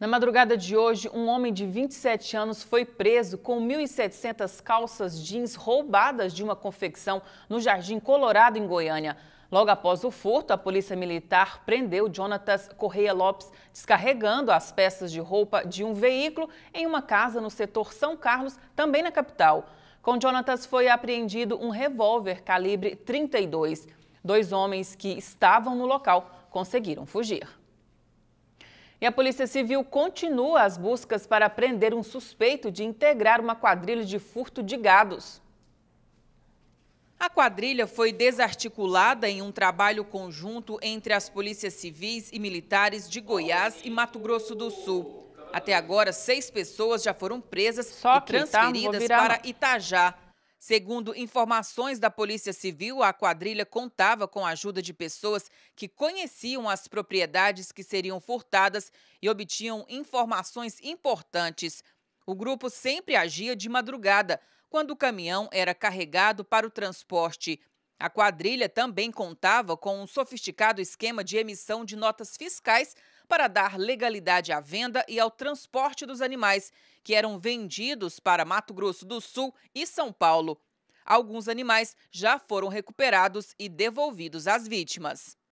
Na madrugada de hoje, um homem de 27 anos foi preso com 1.700 calças jeans roubadas de uma confecção no Jardim Colorado, em Goiânia. Logo após o furto, a Polícia Militar prendeu Jonatas Correia Lopes descarregando as peças de roupa de um veículo em uma casa no setor São Carlos, também na capital. Com Jonatas foi apreendido um revólver calibre 32. Dois homens que estavam no local conseguiram fugir. E a Polícia Civil continua as buscas para prender um suspeito de integrar uma quadrilha de furto de gados. A quadrilha foi desarticulada em um trabalho conjunto entre as polícias civis e militares de Goiás e Mato Grosso do Sul. Até agora, seis pessoas já foram presas Só e tá? transferidas tá, para Itajá. Segundo informações da Polícia Civil, a quadrilha contava com a ajuda de pessoas que conheciam as propriedades que seriam furtadas e obtinham informações importantes. O grupo sempre agia de madrugada, quando o caminhão era carregado para o transporte. A quadrilha também contava com um sofisticado esquema de emissão de notas fiscais para dar legalidade à venda e ao transporte dos animais, que eram vendidos para Mato Grosso do Sul e São Paulo. Alguns animais já foram recuperados e devolvidos às vítimas.